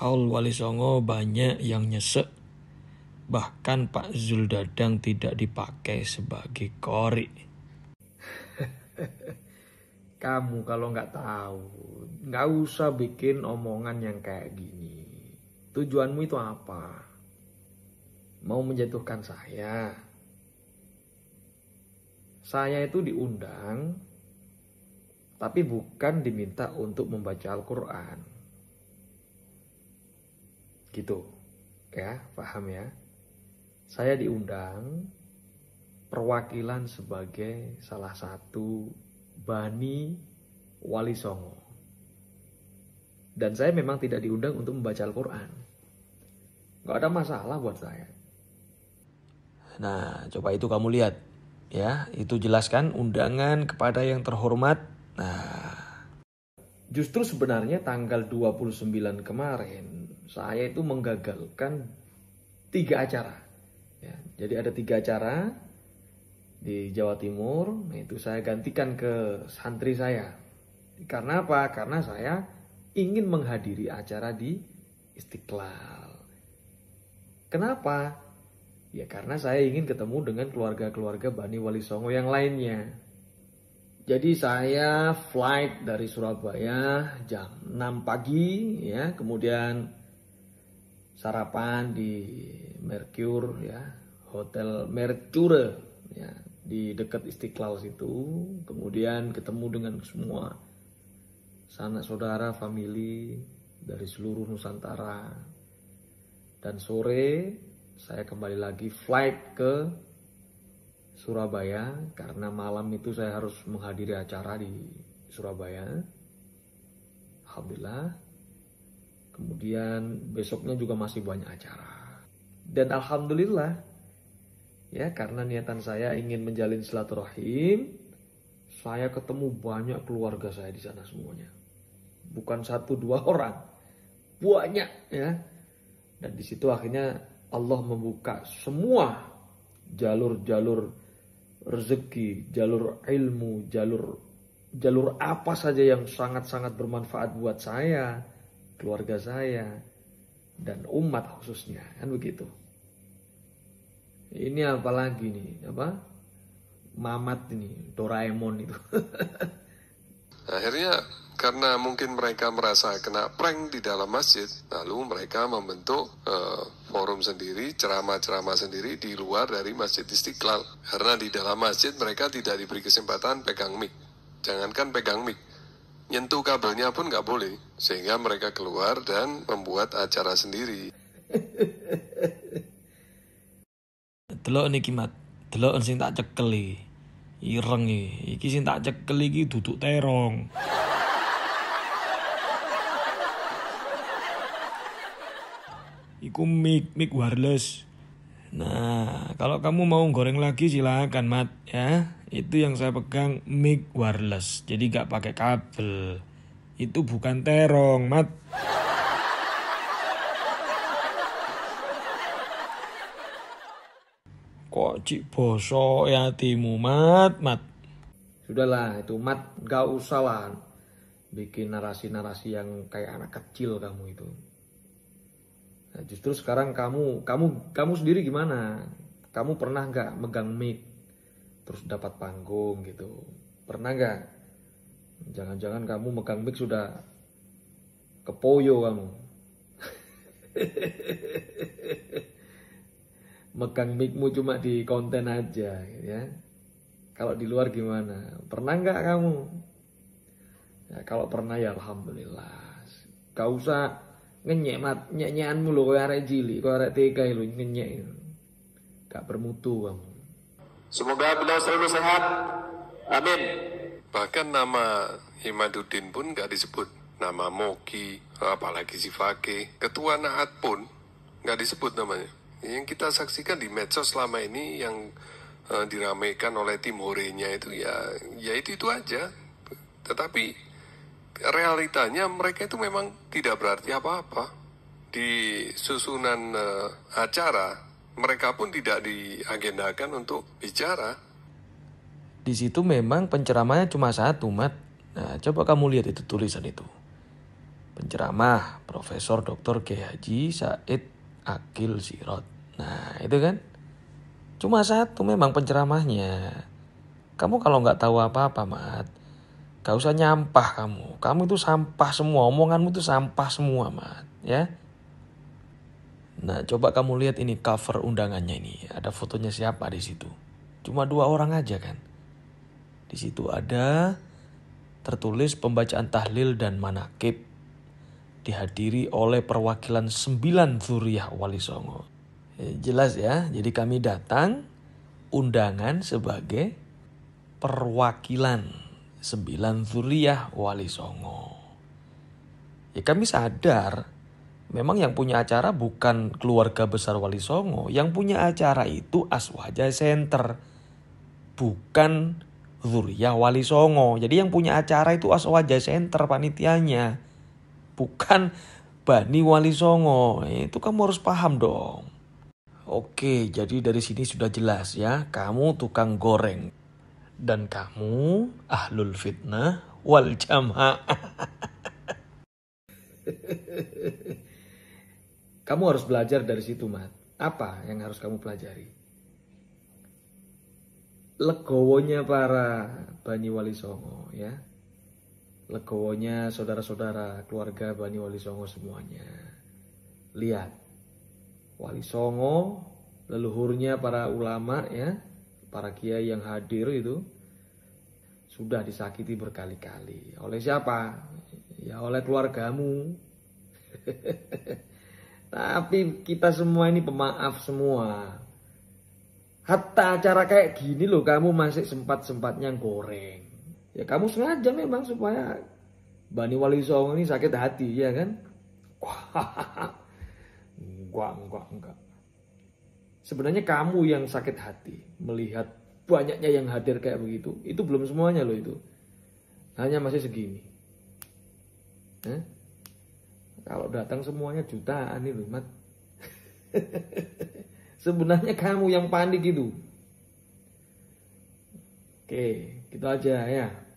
Haul Wali Songo banyak yang nyesek. Bahkan Pak Zul Dadang tidak dipakai sebagai kori. Kamu kalau nggak tahu, nggak usah bikin omongan yang kayak gini. Tujuanmu itu apa? Mau menjatuhkan saya? Saya itu diundang, tapi bukan diminta untuk membaca Al-Quran gitu ya paham ya saya diundang perwakilan sebagai salah satu bani wali songo dan saya memang tidak diundang untuk membaca Al-Quran gak ada masalah buat saya nah coba itu kamu lihat ya itu jelaskan undangan kepada yang terhormat nah Justru sebenarnya tanggal 29 kemarin saya itu menggagalkan tiga acara. Ya, jadi ada tiga acara di Jawa Timur, nah itu saya gantikan ke santri saya. Karena apa? Karena saya ingin menghadiri acara di Istiqlal. Kenapa? Ya karena saya ingin ketemu dengan keluarga-keluarga Bani Wali Songo yang lainnya. Jadi saya flight dari Surabaya jam 6 pagi ya, kemudian sarapan di Mercure ya, Hotel Mercure ya, di dekat Istiqlal situ. Kemudian ketemu dengan semua sanak saudara, family dari seluruh Nusantara. Dan sore saya kembali lagi flight ke Surabaya karena malam itu saya harus menghadiri acara di Surabaya. Alhamdulillah. Kemudian besoknya juga masih banyak acara. Dan alhamdulillah ya karena niatan saya ingin menjalin silaturahim, saya ketemu banyak keluarga saya di sana semuanya. Bukan satu dua orang. Banyak ya. Dan di situ akhirnya Allah membuka semua jalur-jalur rezeki, jalur ilmu, jalur jalur apa saja yang sangat-sangat bermanfaat buat saya, keluarga saya, dan umat khususnya kan begitu. Ini apalagi nih apa? Mamat ini, Doraemon itu. Akhirnya karena mungkin mereka merasa kena prank di dalam masjid, lalu mereka membentuk uh, forum sendiri, ceramah-ceramah sendiri di luar dari Masjid Istiqlal. Karena di dalam masjid mereka tidak diberi kesempatan pegang mic. Jangankan pegang mic, nyentuh kabelnya pun nggak boleh. Sehingga mereka keluar dan membuat acara sendiri. Delok niki mat, delok sing tak cekeli. Ireng iki, e, iki sing tak cekeli iki duduk terong. Iku mic, mic wireless. Nah, kalau kamu mau goreng lagi silahkan mat ya. Itu yang saya pegang mic wireless. Jadi gak pakai kabel. Itu bukan terong, mat. Kok cik bosok ya timu mat, mat. Sudahlah, itu mat gak usah lah bikin narasi-narasi yang kayak anak kecil kamu itu. Nah, justru sekarang kamu kamu kamu sendiri gimana? Kamu pernah nggak megang mic terus dapat panggung gitu? Pernah nggak? Jangan-jangan kamu megang mic sudah kepoyo kamu. megang micmu cuma di konten aja gitu ya. Kalau di luar gimana? Pernah nggak kamu? Ya, kalau pernah ya alhamdulillah. Gak usah ngenyek mat nyanyian mulu kau arek jili kau arek TK lu ngenyek gak bermutu kamu semoga beliau selalu sehat amin bahkan nama Himaduddin pun gak disebut nama Moki apalagi si Fake ketua Naat pun gak disebut namanya yang kita saksikan di medsos selama ini yang uh, eh, diramaikan oleh tim horenya itu ya ya itu itu aja tetapi realitanya mereka itu memang tidak berarti apa-apa di susunan uh, acara mereka pun tidak diagendakan untuk bicara. Di situ memang penceramahnya cuma satu, Mat. Nah, coba kamu lihat itu tulisan itu. Penceramah Profesor Dr. G. Haji Said Akil Sirot. Nah, itu kan. Cuma satu memang penceramahnya. Kamu kalau nggak tahu apa-apa, Mat, Gak usah nyampah kamu. Kamu itu sampah semua. Omonganmu itu sampah semua, Mat. Ya. Nah, coba kamu lihat ini cover undangannya ini. Ada fotonya siapa di situ? Cuma dua orang aja kan. Di situ ada tertulis pembacaan tahlil dan manakib dihadiri oleh perwakilan sembilan zuriyah wali songo. Eh, jelas ya, jadi kami datang undangan sebagai perwakilan sembilan zuriyah Wali Songo. Ya kami sadar memang yang punya acara bukan keluarga besar Wali Songo. Yang punya acara itu Aswaja Center. Bukan Zuriyah Wali Songo. Jadi yang punya acara itu Aswaja Center panitianya. Bukan Bani Wali Songo. Ya, itu kamu harus paham dong. Oke, jadi dari sini sudah jelas ya. Kamu tukang goreng dan kamu ahlul fitnah wal jamaah. kamu harus belajar dari situ, Mat. Apa yang harus kamu pelajari? Legowonya para Bani Wali Songo, ya. Legowonya saudara-saudara keluarga Bani Wali Songo semuanya. Lihat, Wali Songo, leluhurnya para ulama ya, para kiai yang hadir itu sudah disakiti berkali-kali. Oleh siapa? Ya oleh keluargamu. Tapi kita semua ini pemaaf semua. Hatta acara kayak gini loh kamu masih sempat-sempatnya goreng. Ya kamu sengaja memang supaya Bani Wali Songo ini sakit hati ya kan? Wah, enggak, enggak, enggak. Sebenarnya kamu yang sakit hati melihat banyaknya yang hadir kayak begitu. Itu belum semuanya loh itu. Hanya masih segini. eh? Kalau datang semuanya jutaan itu, Mat. Sebenarnya kamu yang panik itu. Oke, gitu aja ya.